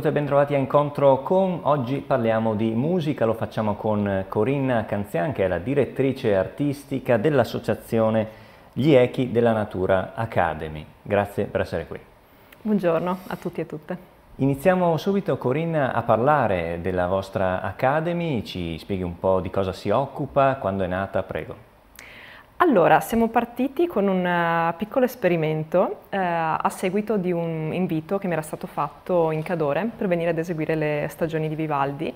benvenuti e bentrovati a Incontro con. Oggi parliamo di musica, lo facciamo con Corinna Canzian che è la direttrice artistica dell'associazione Gli Echi della Natura Academy. Grazie per essere qui. Buongiorno a tutti e a tutte. Iniziamo subito Corinna a parlare della vostra Academy, ci spieghi un po' di cosa si occupa, quando è nata, prego. Allora, siamo partiti con un eh, piccolo esperimento eh, a seguito di un invito che mi era stato fatto in Cadore per venire ad eseguire le stagioni di Vivaldi.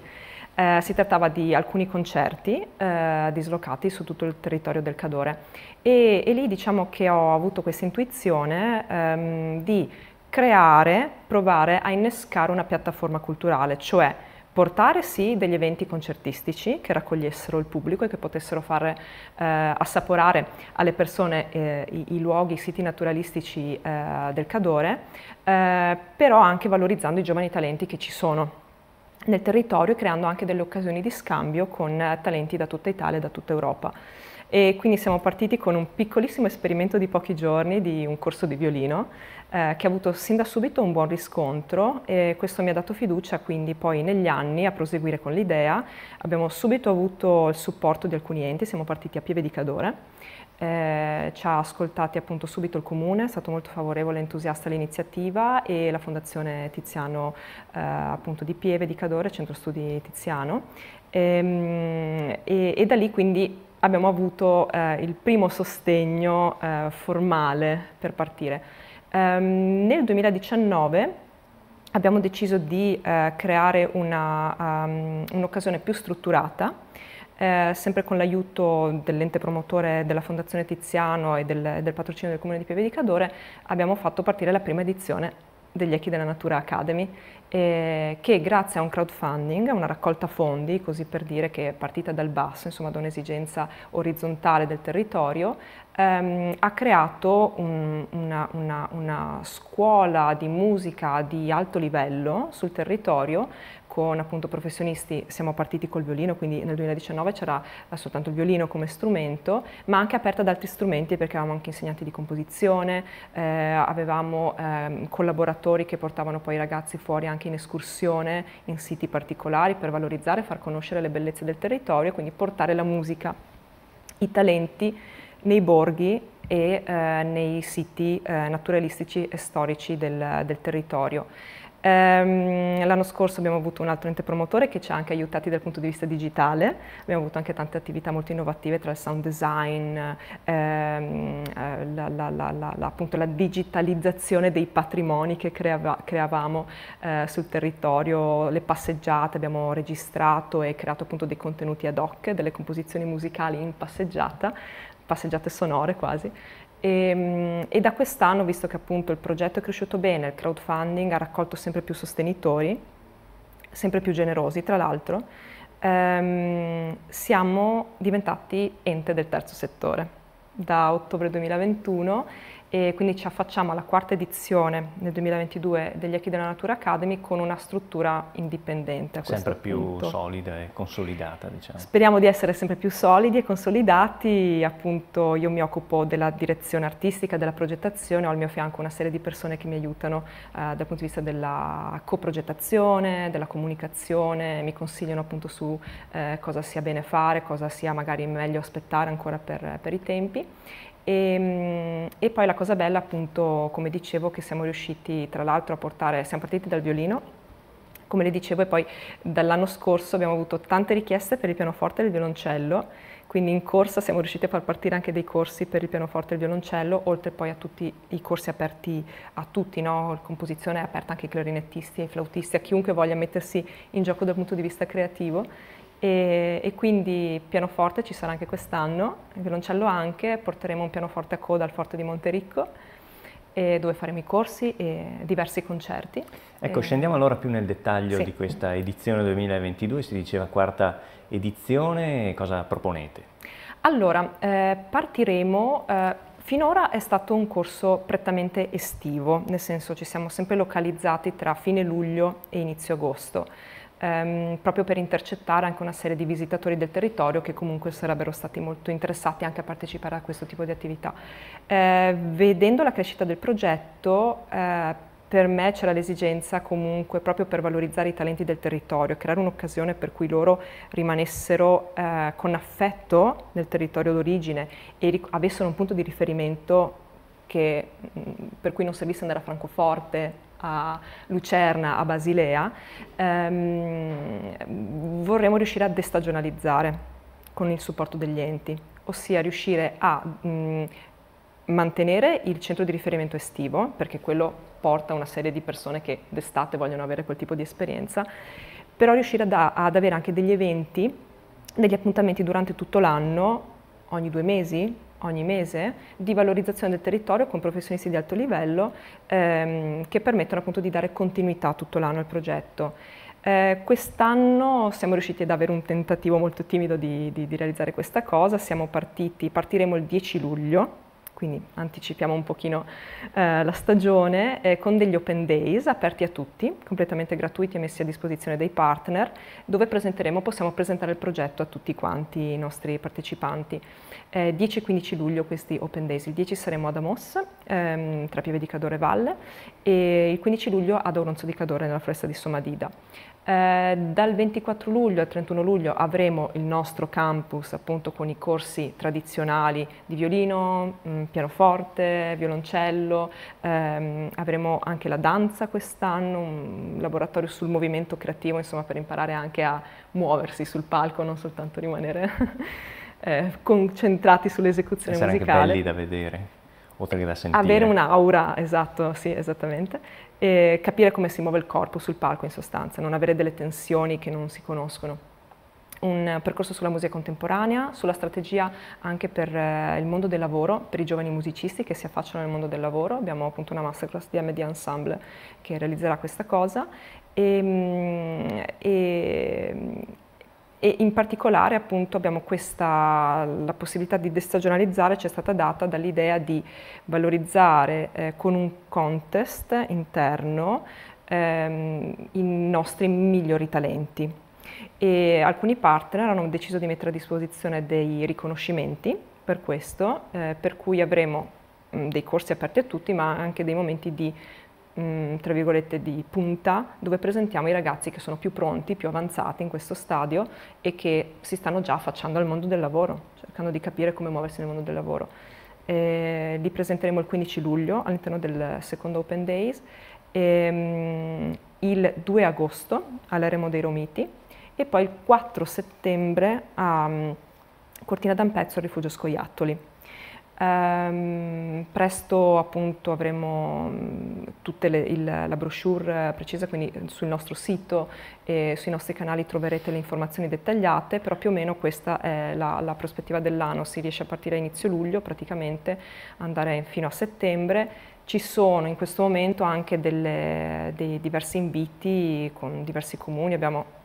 Eh, si trattava di alcuni concerti eh, dislocati su tutto il territorio del Cadore e, e lì diciamo che ho avuto questa intuizione ehm, di creare, provare a innescare una piattaforma culturale, cioè Portare sì degli eventi concertistici che raccogliessero il pubblico e che potessero far eh, assaporare alle persone eh, i, i, luoghi, i siti naturalistici eh, del Cadore, eh, però anche valorizzando i giovani talenti che ci sono nel territorio e creando anche delle occasioni di scambio con eh, talenti da tutta Italia e da tutta Europa e quindi siamo partiti con un piccolissimo esperimento di pochi giorni di un corso di violino eh, che ha avuto sin da subito un buon riscontro e questo mi ha dato fiducia quindi poi negli anni a proseguire con l'idea abbiamo subito avuto il supporto di alcuni enti, siamo partiti a Pieve di Cadore eh, ci ha ascoltati appunto subito il comune, è stato molto favorevole e entusiasta all'iniziativa e la fondazione Tiziano eh, appunto di Pieve di Cadore, centro studi Tiziano ehm, e, e da lì quindi abbiamo avuto eh, il primo sostegno eh, formale per partire. Um, nel 2019 abbiamo deciso di eh, creare ehm, un'occasione um, un più strutturata, eh, sempre con l'aiuto dell'ente promotore della Fondazione Tiziano e del, del patrocinio del Comune di Pieve di Cadore, abbiamo fatto partire la prima edizione degli Echi della Natura Academy, eh, che grazie a un crowdfunding, a una raccolta fondi, così per dire che è partita dal basso, insomma da un'esigenza orizzontale del territorio, ehm, ha creato un, una, una, una scuola di musica di alto livello sul territorio con appunto professionisti, siamo partiti col violino, quindi nel 2019 c'era eh, soltanto il violino come strumento, ma anche aperta ad altri strumenti perché avevamo anche insegnanti di composizione, eh, avevamo eh, collaboratori che portavano poi i ragazzi fuori anche in escursione in siti particolari per valorizzare e far conoscere le bellezze del territorio, quindi portare la musica, i talenti nei borghi e eh, nei siti eh, naturalistici e storici del, del territorio. Ehm, l'anno scorso abbiamo avuto un altro ente promotore che ci ha anche aiutati dal punto di vista digitale, abbiamo avuto anche tante attività molto innovative tra il sound design, ehm, eh, la, la, la, appunto la digitalizzazione dei patrimoni che creava, creavamo eh, sul territorio, le passeggiate, abbiamo registrato e creato appunto dei contenuti ad hoc, delle composizioni musicali in passeggiata, passeggiate sonore quasi. E, ehm, e da quest'anno, visto che appunto il progetto è cresciuto bene, il crowdfunding ha raccolto sempre più sostenitori, sempre più generosi tra l'altro, ehm, siamo diventati ente del terzo settore da ottobre 2021 e quindi ci affacciamo alla quarta edizione nel 2022 degli Echi della Natura Academy con una struttura indipendente. sempre più punto. solida e consolidata, diciamo. Speriamo di essere sempre più solidi e consolidati, appunto io mi occupo della direzione artistica, della progettazione, ho al mio fianco una serie di persone che mi aiutano eh, dal punto di vista della coprogettazione, della comunicazione, mi consigliano appunto su eh, cosa sia bene fare, cosa sia magari meglio aspettare ancora per, per i tempi e, ehm, e, poi la cosa bella, appunto, come dicevo, che siamo riusciti tra l'altro a portare, siamo partiti dal violino, come le dicevo, e poi dall'anno scorso abbiamo avuto tante richieste per il pianoforte e il violoncello, quindi in corsa siamo riusciti a far partire anche dei corsi per il pianoforte e il violoncello, oltre poi a tutti i corsi aperti a tutti, no? composizione è aperta anche ai clarinettisti, ai flautisti, a chiunque voglia mettersi in gioco dal punto di vista creativo e, e quindi pianoforte ci sarà anche quest'anno, violoncello anche, porteremo un pianoforte a coda al Forte di Montericco dove faremo i corsi e diversi concerti. Ecco, e... scendiamo allora più nel dettaglio sì. di questa edizione 2022, si diceva quarta edizione, cosa proponete? Allora, eh, partiremo, eh, finora è stato un corso prettamente estivo, nel senso ci siamo sempre localizzati tra fine luglio e inizio agosto ehm, proprio per intercettare anche una serie di visitatori del territorio che comunque sarebbero stati molto interessati anche a partecipare a questo tipo di attività. Eh, vedendo la crescita del progetto, eh, per me c'era l'esigenza comunque proprio per valorizzare i talenti del territorio, creare un'occasione per cui loro rimanessero eh, con affetto nel territorio d'origine e avessero un punto di riferimento che, mm, per cui non servisse andare a Francoforte a Lucerna, a Basilea, ehm, vorremmo riuscire a destagionalizzare con il supporto degli enti, ossia riuscire a mh, mantenere il centro di riferimento estivo, perché quello porta una serie di persone che d'estate vogliono avere quel tipo di esperienza, però riuscire ad, ad avere anche degli eventi, degli appuntamenti durante tutto l'anno, ogni due mesi, ogni mese di valorizzazione del territorio con professionisti di alto livello ehm, che permettono appunto di dare continuità tutto l'anno al progetto. Eh, Quest'anno siamo riusciti ad avere un tentativo molto timido di, di, di realizzare questa cosa, siamo partiti, partiremo il 10 luglio quindi anticipiamo un pochino eh, la stagione, eh, con degli open days aperti a tutti, completamente gratuiti e messi a disposizione dei partner, dove presenteremo, possiamo presentare il progetto a tutti quanti i nostri partecipanti eh, 10 e 15 luglio questi Open Days. Il 10 saremo ad Amos, ehm, tra Pieve di Cadore e Valle, e il 15 luglio ad Oronzo di Cadore, nella foresta di Somadida. Eh, dal 24 luglio al 31 luglio avremo il nostro campus appunto con i corsi tradizionali di violino, mh, mm, pianoforte, violoncello, ehm, avremo anche la danza quest'anno, un laboratorio sul movimento creativo insomma per imparare anche a muoversi sul palco, non soltanto rimanere eh, concentrati sull'esecuzione Essere musicale. Essere belli da vedere, oltre che da sentire. Avere un'aura, esatto, sì, esattamente. E capire come si muove il corpo sul palco in sostanza, non avere delle tensioni che non si conoscono un percorso sulla musica contemporanea, sulla strategia anche per eh, il mondo del lavoro, per i giovani musicisti che si affacciano al mondo del lavoro. Abbiamo appunto una masterclass di MD Ensemble che realizzerà questa cosa. Ehm, e, e, e in particolare appunto abbiamo questa, la possibilità di destagionalizzare ci è stata data dall'idea di valorizzare eh, con un contest interno ehm, i nostri migliori talenti e alcuni partner hanno deciso di mettere a disposizione dei riconoscimenti per questo, eh, per cui avremo mh, mm, dei corsi aperti a tutti ma anche dei momenti di mh, mm, tra virgolette, di punta, dove presentiamo i ragazzi che sono più pronti, più avanzati in questo stadio e che si stanno già affacciando al mondo del lavoro, cercando di capire come muoversi nel mondo del lavoro. Eh, li presenteremo il 15 luglio all'interno del secondo Open Days, ehm, il 2 agosto all'Aremo dei Romiti e poi il 4 settembre a um, Cortina d'Ampezzo al Rifugio Scoiattoli. Um, presto appunto avremo mm, tutta la brochure eh, precisa, quindi sul nostro sito e sui nostri canali troverete le informazioni dettagliate, però più o meno questa è la, la prospettiva dell'anno, si riesce a partire a inizio luglio praticamente, andare fino a settembre. Ci sono in questo momento anche delle, dei diversi inviti con diversi comuni, abbiamo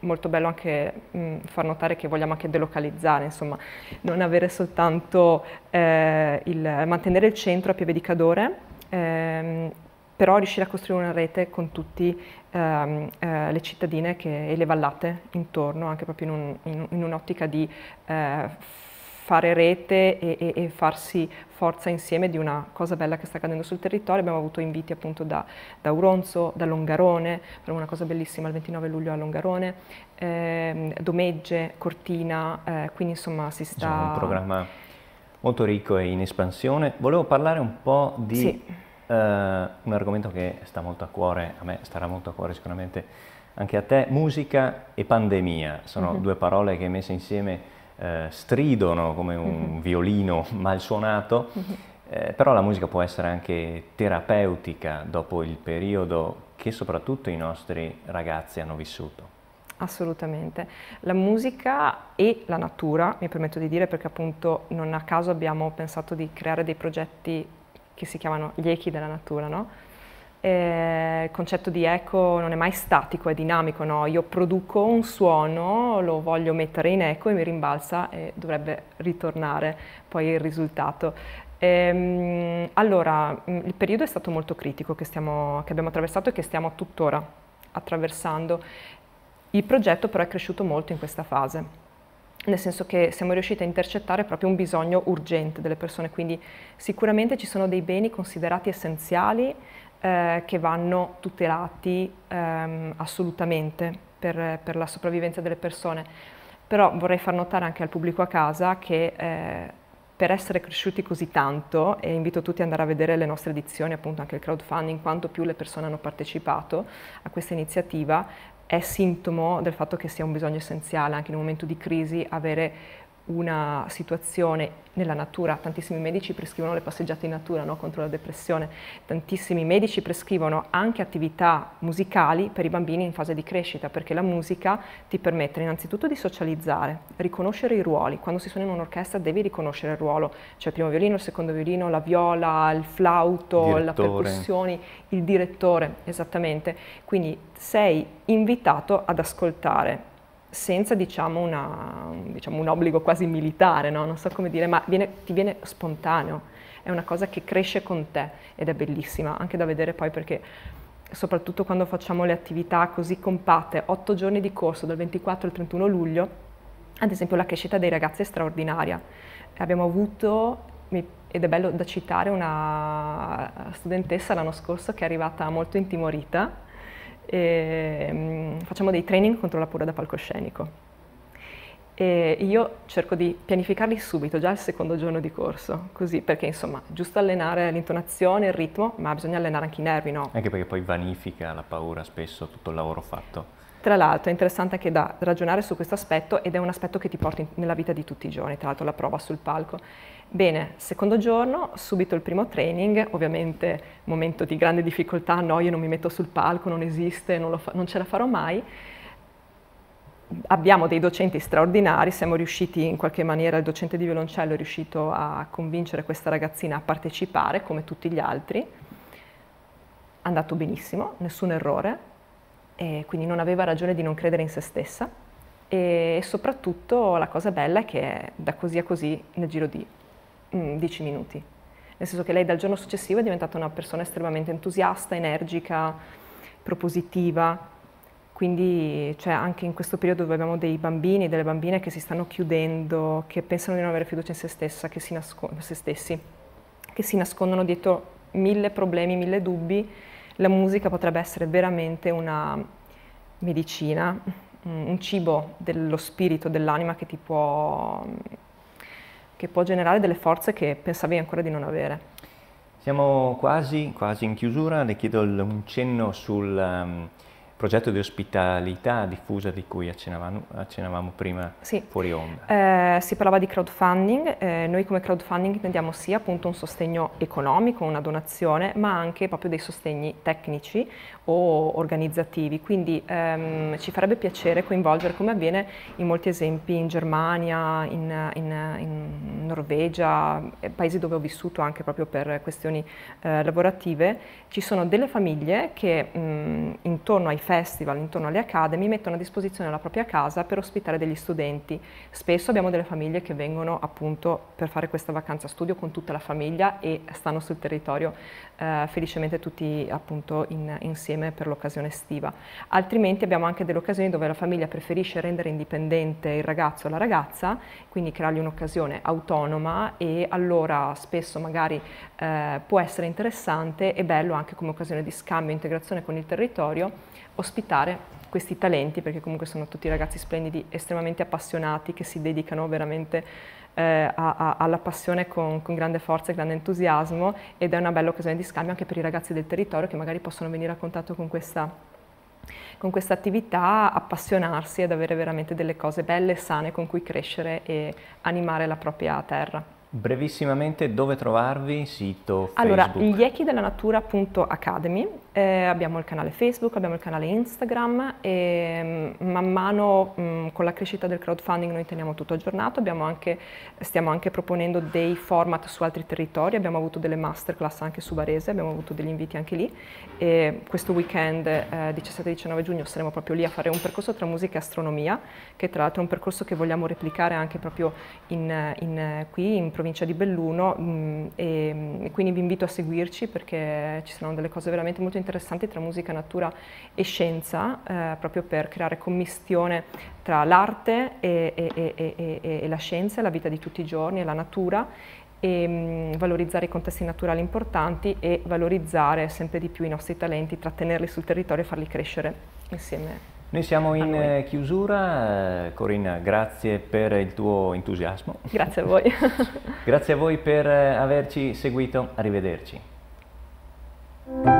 molto bello anche mh, mm, far notare che vogliamo anche delocalizzare, insomma, non avere soltanto eh, il mantenere il centro a Pieve di Cadore, ehm, però riuscire a costruire una rete con tutte ehm, eh, le cittadine che, e le vallate intorno, anche proprio in, un'ottica di eh, fare rete e, e, e, farsi forza insieme di una cosa bella che sta accadendo sul territorio. Abbiamo avuto inviti appunto da, da Uronzo, da Longarone, per una cosa bellissima il 29 luglio a Longarone, eh, Domegge, Cortina, eh, quindi insomma si sta... È diciamo, un programma molto ricco e in espansione. Volevo parlare un po' di sì. eh, un argomento che sta molto a cuore, a me starà molto a cuore sicuramente anche a te, musica e pandemia, sono mm -hmm. due parole che messe insieme eh, stridono come un mm-hmm. violino mal suonato, mm-hmm. eh, però la musica può essere anche terapeutica dopo il periodo che soprattutto i nostri ragazzi hanno vissuto. Assolutamente. La musica e la natura, mi permetto di dire, perché appunto non a caso abbiamo pensato di creare dei progetti che si chiamano gli echi della natura, no? eh, il concetto di eco non è mai statico, è dinamico, no? Io produco un suono, lo voglio mettere in eco e mi rimbalza e dovrebbe ritornare poi il risultato. Ehm, allora, mm, il periodo è stato molto critico che, stiamo, che abbiamo attraversato e che stiamo tuttora attraversando. Il progetto però è cresciuto molto in questa fase nel senso che siamo riusciti a intercettare proprio un bisogno urgente delle persone, quindi sicuramente ci sono dei beni considerati essenziali eh, che vanno tutelati ehm, assolutamente per, per, la sopravvivenza delle persone. Però vorrei far notare anche al pubblico a casa che eh, per essere cresciuti così tanto, e invito tutti ad andare a vedere le nostre edizioni, appunto anche il crowdfunding, quanto più le persone hanno partecipato a questa iniziativa, è sintomo del fatto che sia un bisogno essenziale anche in un momento di crisi avere una situazione nella natura, tantissimi medici prescrivono le passeggiate in natura no? contro la depressione, tantissimi medici prescrivono anche attività musicali per i bambini in fase di crescita, perché la musica ti permette innanzitutto di socializzare, riconoscere i ruoli, quando si suona in un'orchestra devi riconoscere il ruolo, cioè il primo violino, il secondo violino, la viola, il flauto, direttore. la percussione, il direttore, esattamente, quindi sei invitato ad ascoltare senza diciamo, una, diciamo, un obbligo quasi militare, no? non so come dire, ma viene, ti viene spontaneo, è una cosa che cresce con te ed è bellissima, anche da vedere poi perché soprattutto quando facciamo le attività così compatte, 8 giorni di corso dal 24 al 31 luglio, ad esempio la crescita dei ragazzi è straordinaria. Abbiamo avuto, ed è bello da citare, una studentessa l'anno scorso che è arrivata molto intimorita e, ehm, facciamo dei training contro la paura da palcoscenico. E io cerco di pianificarli subito, già il secondo giorno di corso, così perché insomma, giusto allenare l'intonazione, il ritmo, ma bisogna allenare anche i nervi, no? Anche perché poi vanifica la paura spesso tutto il lavoro fatto. Tra l'altro è interessante anche da ragionare su questo aspetto ed è un aspetto che ti porti nella vita di tutti i giorni, tra l'altro la prova sul palco. Bene, secondo giorno, subito il primo training, ovviamente momento di grande difficoltà, no, io non mi metto sul palco, non esiste, non, fa, non ce la farò mai. Abbiamo dei docenti straordinari, siamo riusciti in qualche maniera, il docente di violoncello è riuscito a convincere questa ragazzina a partecipare come tutti gli altri. È andato benissimo, nessun errore, e quindi non aveva ragione di non credere in se stessa. E soprattutto la cosa bella è che da così a così nel giro di mh, mm, 10 minuti. Nel senso che lei dal giorno successivo è diventata una persona estremamente entusiasta, energica, propositiva. Quindi cioè, anche in questo periodo dove abbiamo dei bambini e delle bambine che si stanno chiudendo, che pensano di non avere fiducia in se, stessa, che si se stessi, che si nascondono dietro mille problemi, mille dubbi, la musica potrebbe essere veramente una medicina, mm, un cibo dello spirito, dell'anima che ti può mm, che può generare delle forze che pensavi ancora di non avere. Siamo quasi, quasi in chiusura, le chiedo un cenno sul... Um, progetto di ospitalità diffusa di cui accennavamo, accennavamo prima sì. fuori onda. Eh, si parlava di crowdfunding, eh, noi come crowdfunding intendiamo sia appunto un sostegno economico, una donazione, ma anche proprio dei sostegni tecnici o organizzativi, quindi ehm, ci farebbe piacere coinvolgere come avviene in molti esempi in Germania, in, in, in Norvegia, eh, paesi dove ho vissuto anche proprio per questioni eh, lavorative, ci sono delle famiglie che mh, mm, intorno ai festival, intorno alle academy, mettono a disposizione la propria casa per ospitare degli studenti. Spesso abbiamo delle famiglie che vengono appunto per fare questa vacanza studio con tutta la famiglia e stanno sul territorio eh, felicemente tutti appunto in, insieme per l'occasione estiva. Altrimenti abbiamo anche delle occasioni dove la famiglia preferisce rendere indipendente il ragazzo o la ragazza, quindi creargli un'occasione autonoma e allora spesso magari eh, può essere interessante e bello anche come occasione di scambio e integrazione con il territorio ospitare questi talenti perché comunque sono tutti ragazzi splendidi, estremamente appassionati che si dedicano veramente eh, a, a, alla passione con, con, grande forza e grande entusiasmo ed è una bella occasione di scambio anche per i ragazzi del territorio che magari possono venire a contatto con questa, con questa attività, appassionarsi ed avere veramente delle cose belle e sane con cui crescere e animare la propria terra. Brevissimamente, dove trovarvi? Sito, Facebook? Allora, gliechidellanatura.academy eh, abbiamo il canale Facebook, abbiamo il canale Instagram e mm, man mano mh, mm, con la crescita del crowdfunding noi teniamo tutto aggiornato, anche, stiamo anche proponendo dei format su altri territori, abbiamo avuto delle masterclass anche su Varese, abbiamo avuto degli inviti anche lì e questo weekend eh, 17-19 giugno saremo proprio lì a fare un percorso tra musica e astronomia che tra l'altro è un percorso che vogliamo replicare anche proprio in, in, qui in provincia di Belluno mh, mm, e, e quindi vi invito a seguirci perché ci saranno delle cose veramente molto interessanti interessanti tra musica, natura e scienza, eh, proprio per creare commistione tra l'arte e, e, e, e la scienza, la vita di tutti i giorni e la natura e mh, mm, valorizzare i contesti naturali importanti e valorizzare sempre di più i nostri talenti, trattenerli sul territorio e farli crescere insieme. Noi siamo in noi. Eh, chiusura, eh, Corinna grazie per il tuo entusiasmo. Grazie a voi. grazie a voi per eh, averci seguito, arrivederci.